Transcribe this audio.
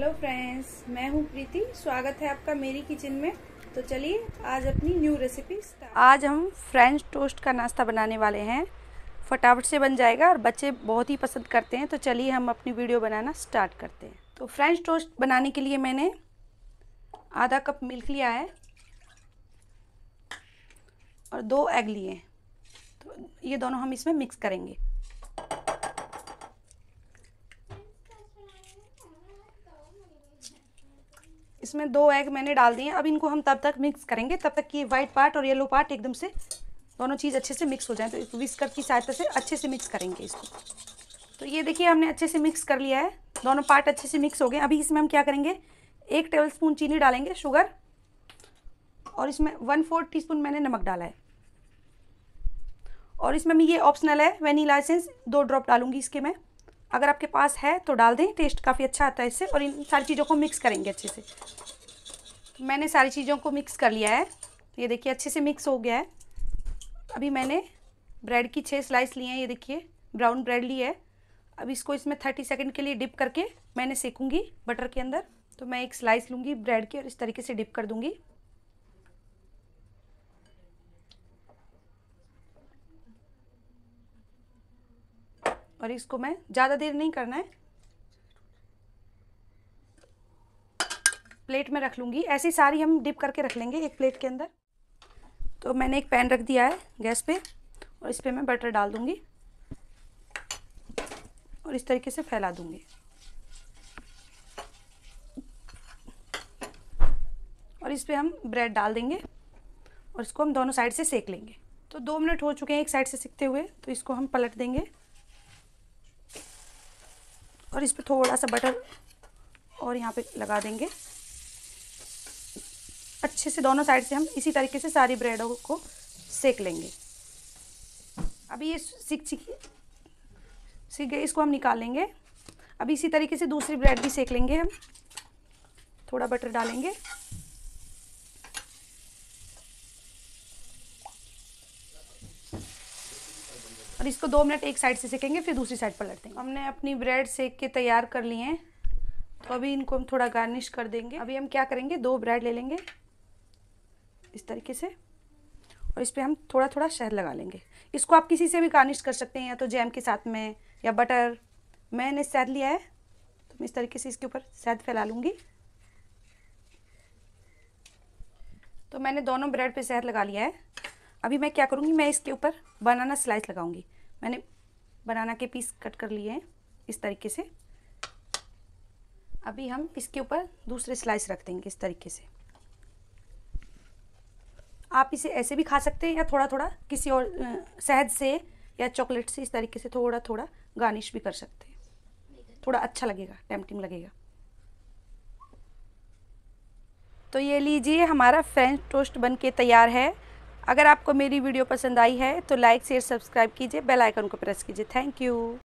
hello friends मैं हूं प्रीति स्वागत है आपका मेरी किचन में तो चलिए आज अपनी न्यू रेसिपी आज हम फ्रेंच टोस्ट का नाश्ता बनाने वाले हैं फटाफट से बन जाएगा और बच्चे बहुत ही पसंद करते हैं तो चलिए हम अपनी वीडियो बनाना स्टार्ट करते हैं तो फ्रेंच टोस्ट बनाने के लिए मैंने आधा कप मिल्क लिया है और दो एग लिए तो ये दोनों हम इसमें मिक्स करेंगे इसमें दो एग मैंने डाल दिए अब इनको हम तब तक मिक्स करेंगे तब तक कि व्हाइट पार्ट और येलो पार्ट एकदम से दोनों चीज़ अच्छे से मिक्स हो जाए तो विस्कर की सहायता से अच्छे से मिक्स करेंगे इसको तो ये देखिए हमने अच्छे से मिक्स कर लिया है दोनों पार्ट अच्छे से मिक्स हो गए अभी इसमें हम क्या करेंगे एक टेबल स्पून चीनी डालेंगे शुगर और इसमें वन फोर्थ टी मैंने नमक डाला है और इसमें ये ऑप्शनल है वेनीला दो ड्रॉप डालूंगी इसके मैं अगर आपके पास है तो डाल दें टेस्ट काफ़ी अच्छा आता है इससे और इन सारी चीज़ों को मिक्स करेंगे अच्छे से मैंने सारी चीज़ों को मिक्स कर लिया है ये देखिए अच्छे से मिक्स हो गया है अभी मैंने ब्रेड की छः स्लाइस लिए हैं ये देखिए ब्राउन ब्रेड ली है अब इसको इसमें थर्टी सेकेंड के लिए डिप करके मैंने सेकूँगी बटर के अंदर तो मैं एक स्लाइस लूँगी ब्रेड की और इस तरीके से डिप कर दूँगी और इसको मैं ज़्यादा देर नहीं करना है प्लेट में रख लूँगी ऐसी सारी हम डिप करके रख लेंगे एक प्लेट के अंदर तो मैंने एक पैन रख दिया है गैस पे और इस पर मैं बटर डाल दूँगी और इस तरीके से फैला दूँगी और इस पर हम ब्रेड डाल देंगे और इसको हम दोनों साइड से सेक लेंगे तो दो मिनट हो चुके हैं एक साइड से सीखते हुए तो इसको हम पलट देंगे और इस पर थोड़ा सा बटर और यहाँ पे लगा देंगे अच्छे से दोनों साइड से हम इसी तरीके से सारी ब्रेडों को सेक लेंगे अभी ये सीख सीखिए सीख गए इसको हम निकाल लेंगे अभी इसी तरीके से दूसरी ब्रेड भी सेक लेंगे हम थोड़ा बटर डालेंगे और इसको दो मिनट एक साइड से सेकेंगे फिर दूसरी साइड पलट देंगे हमने अपनी ब्रेड सेक के तैयार कर लिए हैं तो अभी इनको हम थोड़ा गार्निश कर देंगे अभी हम क्या करेंगे दो ब्रेड ले लेंगे इस तरीके से और इस पर हम थोड़ा थोड़ा शहद लगा लेंगे इसको आप किसी से भी गार्निश कर सकते हैं या तो जैम के साथ में या बटर मैंने शहद लिया है तो मैं इस तरीके से इसके ऊपर शहद फैला लूँगी तो मैंने दोनों ब्रेड पे शहद लगा लिया है अभी मैं क्या करूँगी मैं इसके ऊपर बनाना स्लाइस लगाऊंगी मैंने बनाना के पीस कट कर लिए हैं इस तरीके से अभी हम इसके ऊपर दूसरे स्लाइस रख देंगे इस तरीके से आप इसे ऐसे भी खा सकते हैं या थोड़ा थोड़ा किसी और शहद से या चॉकलेट से इस तरीके से थोड़ा थोड़ा गार्निश भी कर सकते हैं थोड़ा अच्छा लगेगा टेम्पटिंग लगेगा तो ये लीजिए हमारा फ्रेंच टोस्ट बनके तैयार है अगर आपको मेरी वीडियो पसंद आई है तो लाइक शेयर सब्सक्राइब कीजिए बेल आइकन को प्रेस कीजिए थैंक यू